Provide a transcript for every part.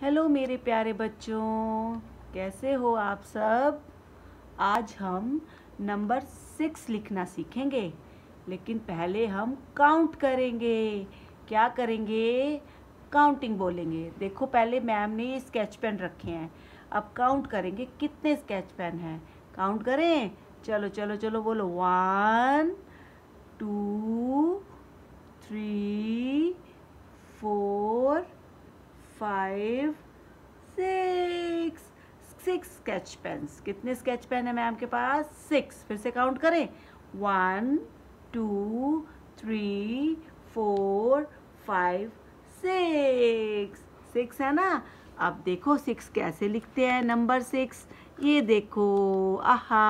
hello मेरे प्यारे बच्चों कैसे हो आप सब आज हम नंबर सिक्स लिखना सीखेंगे लेकिन पहले हम काउंट करेंगे क्या करेंगे काउंटिंग बोलेंगे देखो पहले मैम ने स्केच पेन रखे हैं अब काउंट करेंगे कितने स्केच पेन हैं काउंट करें चलो चलो चलो बोलो one two three five six six sketch pens कितने स्केच पेन है मैम के पास सिक्स फिर से काउंट करें one two three four five six six है ना अब देखो सिक्स कैसे लिखते हैं नंबर सिक्स ये देखो आहा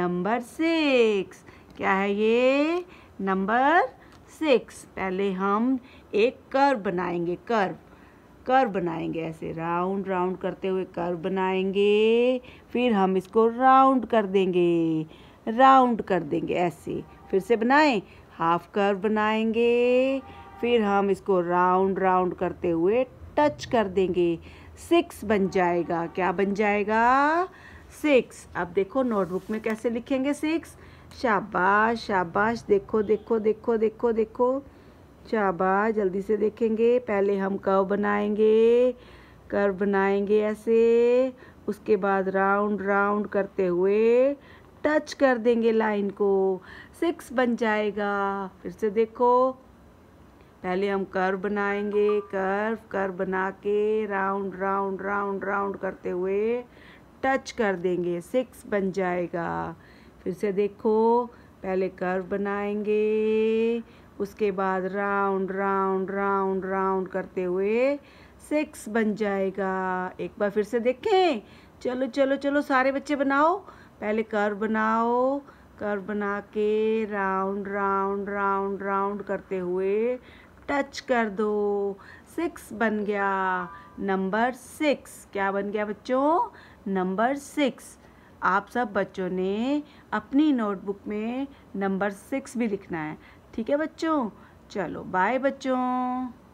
नंबर सिक्स क्या है ये नंबर सिक्स पहले हम एक कर्व बनाएंगे कर्व कर्व बनाएंगे ऐसे राउंड राउंड करते हुए कर्व बनाएंगे फिर हम इसको राउंड कर देंगे राउंड कर देंगे ऐसे फिर से बनाएं हाफ कर्व बनाएंगे फिर हम इसको राउंड राउंड करते हुए टच कर देंगे सिक्स बन जाएगा क्या बन जाएगा सिक्स अब देखो नोटबुक में कैसे लिखेंगे सिक्स शाबाश शाबाश देखो देखो देखो देखो देखो, देखो चाबा जल्दी से देखेंगे पहले हम कर्व बनाएंगे कर्व बनाएंगे ऐसे उसके बाद राउंड राउंड करते हुए टच कर देंगे लाइन को सिक्स बन जाएगा फिर से देखो पहले हम कर्व बनाएंगे कर्व कर्व बना के राउंड राउंड राउंड राउंड करते हुए टच कर देंगे सिक्स बन जाएगा फिर से देखो पहले कर्व बनाएंगे उसके बाद राउंड राउंड राउंड राउंड करते हुए सिक्स बन जाएगा एक बार फिर से देखें चलो चलो चलो सारे बच्चे बनाओ पहले कर बनाओ कर बना के राउंड राउंड राउंड राउंड करते हुए टच कर दो सिक्स बन गया नंबर सिक्स क्या बन गया बच्चों नंबर सिक्स आप सब बच्चों ने अपनी नोटबुक में नंबर सिक्स भी लिखना है ठीक है बच्चों चलो बाय बच्चों